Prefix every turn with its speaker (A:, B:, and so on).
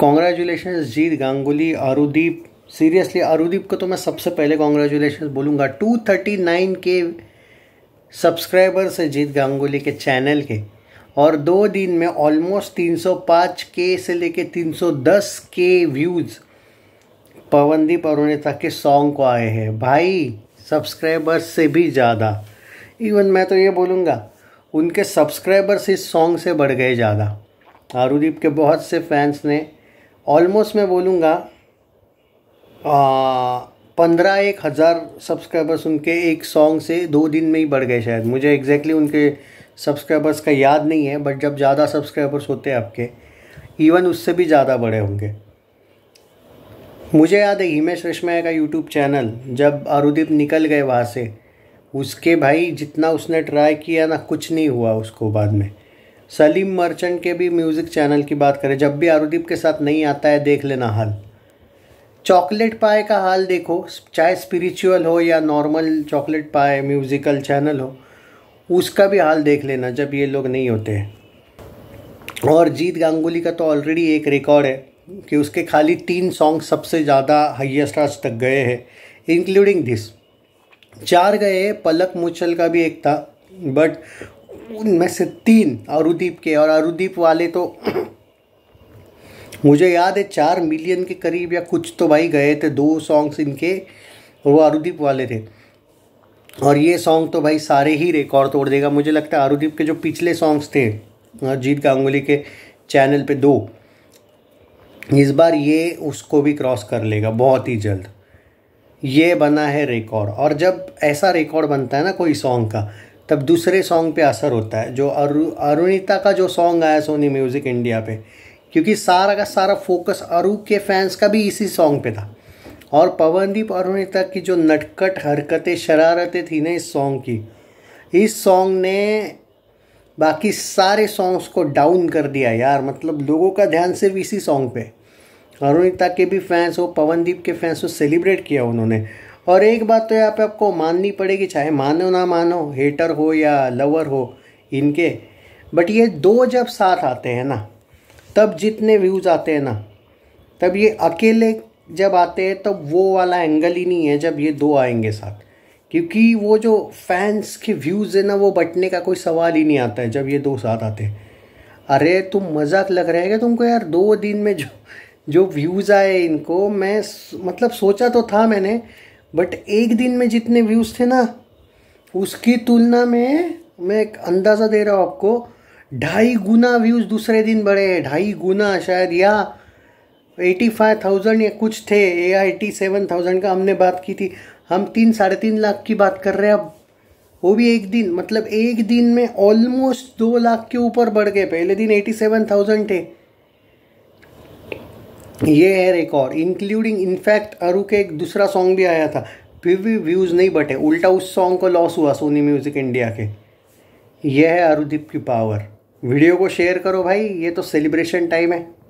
A: congratulation Jeet Ganguly Arudeep seriously Arudeep को तो मैं सबसे पहले कॉन्ग्रेचुलेशन बोलूँगा टू थर्टी नाइन के सब्सक्राइबर्स है जीत गांगुली के चैनल के और दो दिन में ऑलमोस्ट तीन सौ पाँच के से लेके तीन सौ दस के व्यूज़ पवनदीप अरुणिता के सॉन्ग को आए हैं भाई सब्सक्राइबर्स से भी ज़्यादा इवन मैं तो ये बोलूँगा उनके सब्सक्राइबर्स इस सॉन्ग से बढ़ गए ज़्यादा आरुदीप के बहुत से फैंस ने ऑलमोस्ट मैं बोलूँगा पंद्रह एक हज़ार सब्सक्राइबर्स उनके एक सॉन्ग से दो दिन में ही बढ़ गए शायद मुझे एग्जैक्टली exactly उनके सब्सक्राइबर्स का याद नहीं है बट जब ज़्यादा सब्सक्राइबर्स होते हैं आपके इवन उससे भी ज़्यादा बड़े होंगे मुझे याद है हिमेश रेशमा का यूट्यूब चैनल जब अरुदीप निकल गए वहाँ से उसके भाई जितना उसने ट्राई किया ना कुछ नहीं हुआ उसको बाद में सलीम मर्चेंट के भी म्यूज़िक चैनल की बात करें जब भी आरुदीप के साथ नहीं आता है देख लेना हाल चॉकलेट पाए का हाल देखो चाहे स्पिरिचुअल हो या नॉर्मल चॉकलेट पाए म्यूज़िकल चैनल हो उसका भी हाल देख लेना जब ये लोग नहीं होते हैं और जीत गांगुली का तो ऑलरेडी एक रिकॉर्ड है कि उसके खाली तीन सॉन्ग सबसे ज़्यादा हाइएस्ट आज तक गए हैं इंक्लूडिंग दिस चार गए पलक मुचल का भी एक था बट उनमें से तीन अरुदीप के और अरुदीप वाले तो मुझे याद है चार मिलियन के करीब या कुछ तो भाई गए थे दो सॉन्ग्स इनके और वो अरुदीप वाले थे और ये सॉन्ग तो भाई सारे ही रिकॉर्ड तोड़ देगा मुझे लगता है अरुदीप के जो पिछले सॉन्ग्स थे जीत गांगुली के चैनल पे दो इस बार ये उसको भी क्रॉस कर लेगा बहुत ही जल्द ये बना है रिकॉर्ड और जब ऐसा रिकॉर्ड बनता है ना कोई सॉन्ग का तब दूसरे सॉन्ग पे असर होता है जो अरु अरुणिता का जो सॉन्ग आया सोनी म्यूज़िक इंडिया पे क्योंकि सारा का सारा फोकस अरु के फैंस का भी इसी सॉन्ग पे था और पवनदीप अरुणिता की जो नटकट हरकतें शरारतें थी ना इस सॉन्ग की इस सॉन्ग ने बाकी सारे सॉन्ग्स को डाउन कर दिया यार मतलब लोगों का ध्यान सिर्फ इसी सॉन्ग पे अरुणिता के भी फैंस हो पवनदीप के फैंस हो सेलिब्रेट किया उन्होंने और एक बात तो यहाँ पे आपको माननी पड़ेगी चाहे मानो ना मानो हेटर हो या लवर हो इनके बट ये दो जब साथ आते हैं ना तब जितने व्यूज़ आते हैं ना तब ये अकेले जब आते हैं तब वो वाला एंगल ही नहीं है जब ये दो आएंगे साथ क्योंकि वो जो फैंस के व्यूज़ है ना वो बटने का कोई सवाल ही नहीं आता है जब ये दो साथ आते हैं अरे तुम मजाक लग रहे हैं क्या तुमको यार दो दिन में जो जो व्यूज़ आए इनको मैं मतलब सोचा तो था मैंने बट एक दिन में जितने व्यूज़ थे ना उसकी तुलना में मैं एक अंदाज़ा दे रहा हूँ आपको ढाई गुना व्यूज़ दूसरे दिन बढ़े ढाई गुना शायद या एटी फाइव थाउजेंड या कुछ थे या एटी सेवन थाउजेंड का हमने बात की थी हम तीन साढ़े तीन लाख की बात कर रहे हैं अब वो भी एक दिन मतलब एक दिन में ऑलमोस्ट दो लाख के ऊपर बढ़ गए पहले दिन एटी सेवन थाउजेंड थे ये है रिकॉर्ड इंक्लूडिंग इनफैक्ट अरु के एक दूसरा सॉन्ग भी आया था फिर भी व्यूज़ नहीं बटे उल्टा उस सॉन्ग को लॉस हुआ सोनी म्यूज़िक इंडिया के यह है अरुदीप की पावर वीडियो को शेयर करो भाई ये तो सेलिब्रेशन टाइम है